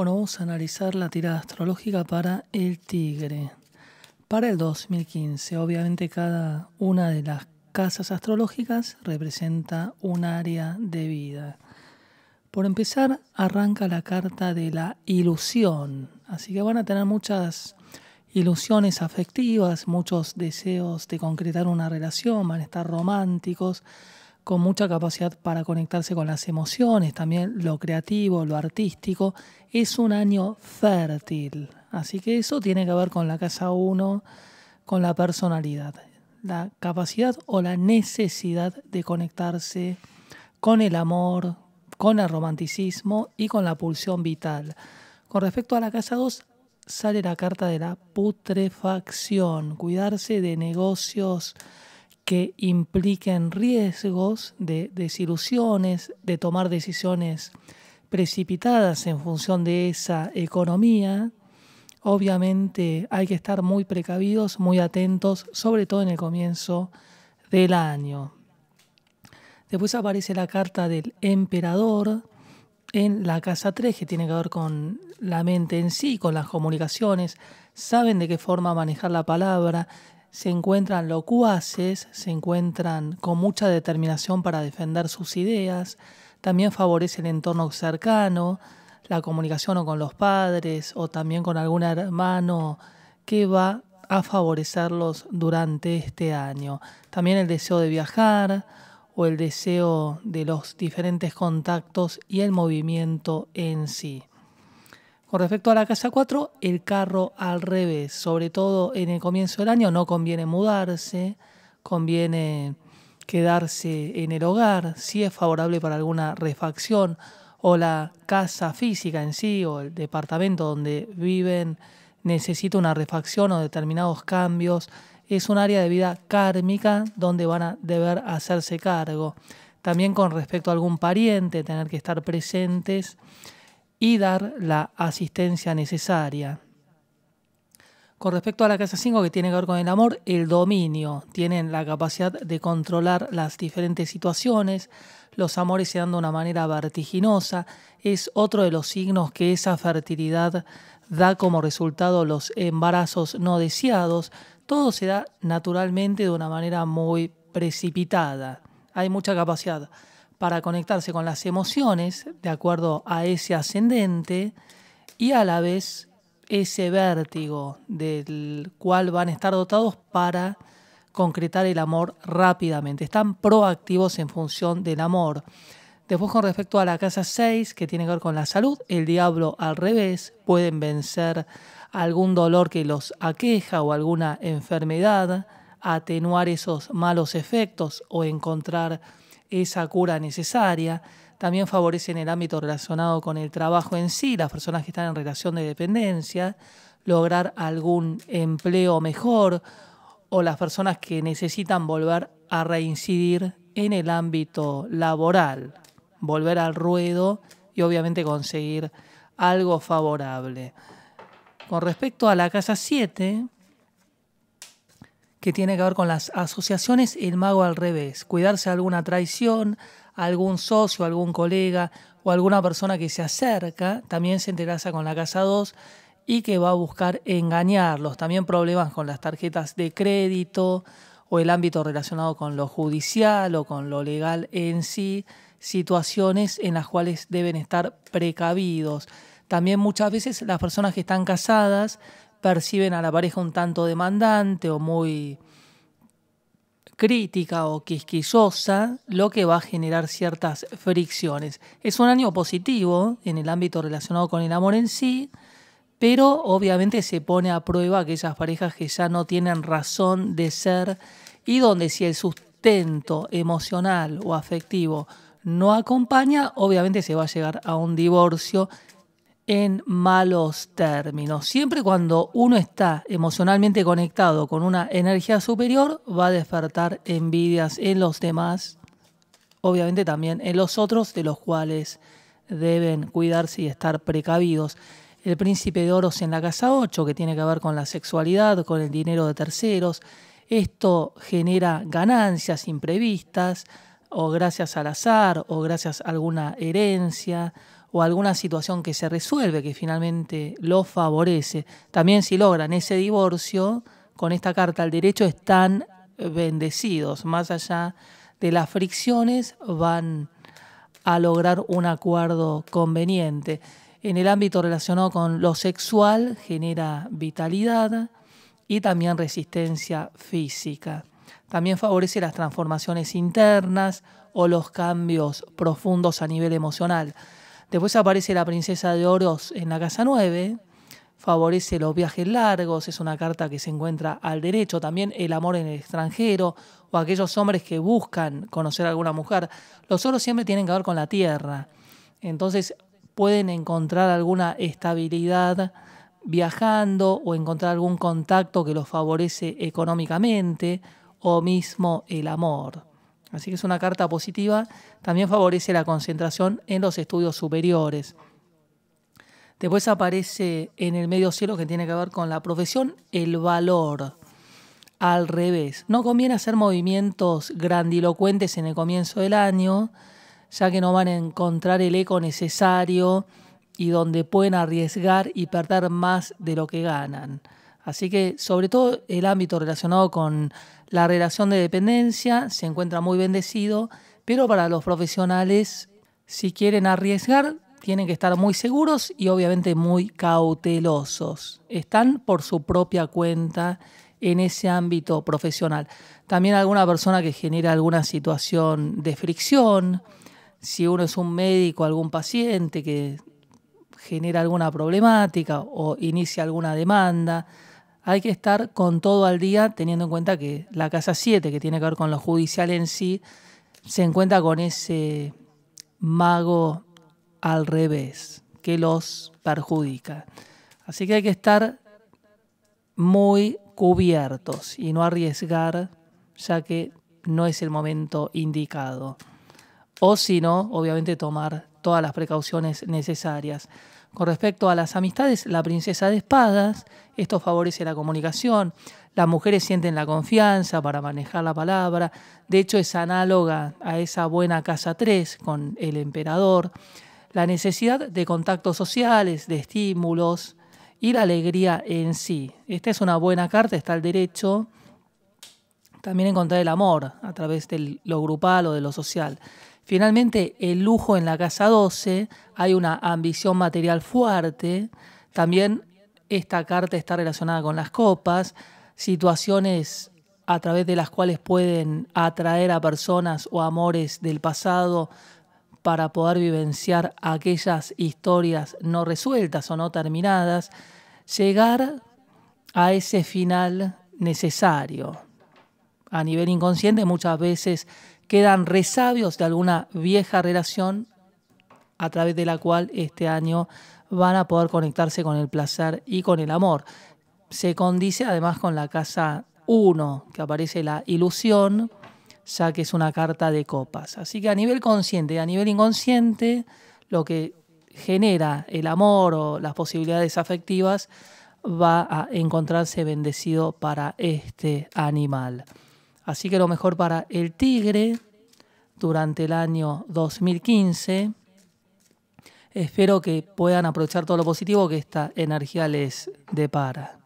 Bueno, vamos a analizar la tirada astrológica para el tigre. Para el 2015, obviamente cada una de las casas astrológicas representa un área de vida. Por empezar, arranca la carta de la ilusión, así que van a tener muchas ilusiones afectivas, muchos deseos de concretar una relación, van a estar románticos, con mucha capacidad para conectarse con las emociones, también lo creativo, lo artístico. Es un año fértil, así que eso tiene que ver con la casa 1, con la personalidad, la capacidad o la necesidad de conectarse con el amor, con el romanticismo y con la pulsión vital. Con respecto a la casa 2, sale la carta de la putrefacción, cuidarse de negocios que impliquen riesgos de desilusiones, de tomar decisiones precipitadas en función de esa economía, obviamente hay que estar muy precavidos, muy atentos, sobre todo en el comienzo del año. Después aparece la carta del emperador en la casa 3, que tiene que ver con la mente en sí, con las comunicaciones, saben de qué forma manejar la palabra, se encuentran locuaces, se encuentran con mucha determinación para defender sus ideas, también favorece el entorno cercano, la comunicación o con los padres o también con algún hermano que va a favorecerlos durante este año. También el deseo de viajar o el deseo de los diferentes contactos y el movimiento en sí. Con respecto a la casa 4, el carro al revés, sobre todo en el comienzo del año no conviene mudarse, conviene quedarse en el hogar, si es favorable para alguna refacción o la casa física en sí o el departamento donde viven necesita una refacción o determinados cambios, es un área de vida kármica donde van a deber hacerse cargo. También con respecto a algún pariente, tener que estar presentes y dar la asistencia necesaria. Con respecto a la casa 5 que tiene que ver con el amor, el dominio. Tienen la capacidad de controlar las diferentes situaciones. Los amores se dan de una manera vertiginosa. Es otro de los signos que esa fertilidad da como resultado los embarazos no deseados. Todo se da naturalmente de una manera muy precipitada. Hay mucha capacidad para conectarse con las emociones de acuerdo a ese ascendente y a la vez ese vértigo del cual van a estar dotados para concretar el amor rápidamente. Están proactivos en función del amor. Después con respecto a la casa 6, que tiene que ver con la salud, el diablo al revés, pueden vencer algún dolor que los aqueja o alguna enfermedad, atenuar esos malos efectos o encontrar esa cura necesaria. También favorece en el ámbito relacionado con el trabajo en sí, las personas que están en relación de dependencia, lograr algún empleo mejor o las personas que necesitan volver a reincidir en el ámbito laboral, volver al ruedo y obviamente conseguir algo favorable. Con respecto a la casa 7, que tiene que ver con las asociaciones el mago al revés, cuidarse de alguna traición, algún socio, algún colega o alguna persona que se acerca, también se enteraza con la casa 2 y que va a buscar engañarlos. También problemas con las tarjetas de crédito o el ámbito relacionado con lo judicial o con lo legal en sí, situaciones en las cuales deben estar precavidos. También muchas veces las personas que están casadas perciben a la pareja un tanto demandante o muy crítica o quisquillosa, lo que va a generar ciertas fricciones. Es un año positivo en el ámbito relacionado con el amor en sí, pero obviamente se pone a prueba aquellas parejas que ya no tienen razón de ser y donde si el sustento emocional o afectivo no acompaña, obviamente se va a llegar a un divorcio en malos términos. Siempre cuando uno está emocionalmente conectado con una energía superior, va a despertar envidias en los demás, obviamente también en los otros, de los cuales deben cuidarse y estar precavidos. El príncipe de oros en la casa 8, que tiene que ver con la sexualidad, con el dinero de terceros. Esto genera ganancias imprevistas, o gracias al azar, o gracias a alguna herencia, o alguna situación que se resuelve que finalmente lo favorece. También si logran ese divorcio, con esta carta al derecho están eh, bendecidos. Más allá de las fricciones, van a lograr un acuerdo conveniente. En el ámbito relacionado con lo sexual, genera vitalidad y también resistencia física. También favorece las transformaciones internas o los cambios profundos a nivel emocional. Después aparece la princesa de Oros en la Casa 9, favorece los viajes largos, es una carta que se encuentra al derecho, también el amor en el extranjero o aquellos hombres que buscan conocer a alguna mujer. Los oros siempre tienen que ver con la tierra, entonces pueden encontrar alguna estabilidad viajando o encontrar algún contacto que los favorece económicamente o mismo el amor. Así que es una carta positiva, también favorece la concentración en los estudios superiores. Después aparece en el medio cielo que tiene que ver con la profesión, el valor. Al revés, no conviene hacer movimientos grandilocuentes en el comienzo del año, ya que no van a encontrar el eco necesario y donde pueden arriesgar y perder más de lo que ganan. Así que sobre todo el ámbito relacionado con la relación de dependencia se encuentra muy bendecido, pero para los profesionales, si quieren arriesgar, tienen que estar muy seguros y obviamente muy cautelosos. Están por su propia cuenta en ese ámbito profesional. También alguna persona que genera alguna situación de fricción, si uno es un médico, algún paciente que genera alguna problemática o inicia alguna demanda, hay que estar con todo al día, teniendo en cuenta que la Casa 7, que tiene que ver con lo judicial en sí, se encuentra con ese mago al revés que los perjudica. Así que hay que estar muy cubiertos y no arriesgar, ya que no es el momento indicado. O si no, obviamente tomar todas las precauciones necesarias. Con respecto a las amistades, la princesa de espadas, esto favorece la comunicación, las mujeres sienten la confianza para manejar la palabra, de hecho es análoga a esa buena casa 3 con el emperador, la necesidad de contactos sociales, de estímulos y la alegría en sí. Esta es una buena carta, está al derecho, también encontrar el amor a través de lo grupal o de lo social. Finalmente, el lujo en la casa 12, hay una ambición material fuerte, también esta carta está relacionada con las copas, situaciones a través de las cuales pueden atraer a personas o amores del pasado para poder vivenciar aquellas historias no resueltas o no terminadas, llegar a ese final necesario a nivel inconsciente muchas veces quedan resabios de alguna vieja relación a través de la cual este año van a poder conectarse con el placer y con el amor. Se condice además con la casa 1, que aparece la ilusión, ya que es una carta de copas. Así que a nivel consciente y a nivel inconsciente, lo que genera el amor o las posibilidades afectivas va a encontrarse bendecido para este animal. Así que lo mejor para el tigre durante el año 2015. Espero que puedan aprovechar todo lo positivo que esta energía les depara.